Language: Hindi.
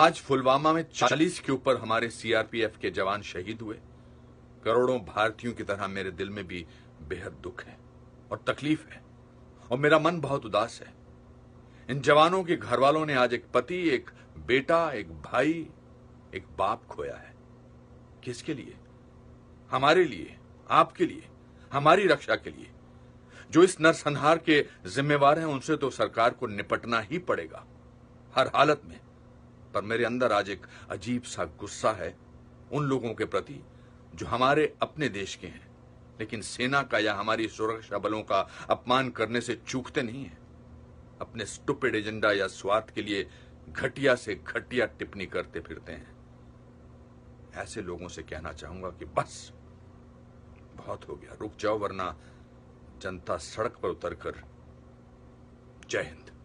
आज फुलवामा में 40 के ऊपर हमारे सीआरपीएफ के जवान शहीद हुए करोड़ों भारतीयों की तरह मेरे दिल में भी बेहद दुख है और तकलीफ है और मेरा मन बहुत उदास है इन जवानों के घर वालों ने आज एक पति एक बेटा एक भाई एक बाप खोया है किसके लिए हमारे लिए आपके लिए हमारी रक्षा के लिए जो इस नरसंहार के जिम्मेवार हैं उनसे तो सरकार को निपटना ही पड़ेगा हर हालत में पर मेरे अंदर आज एक अजीब सा गुस्सा है उन लोगों के प्रति जो हमारे अपने देश के हैं लेकिन सेना का या हमारी सुरक्षा बलों का अपमान करने से चूकते नहीं है अपने स्टुपिड एजेंडा या स्वार्थ के लिए घटिया से घटिया टिप्पणी करते फिरते हैं ऐसे लोगों से कहना चाहूंगा कि बस बहुत हो गया रुक जाओ वरना जनता सड़क पर उतरकर जय हिंद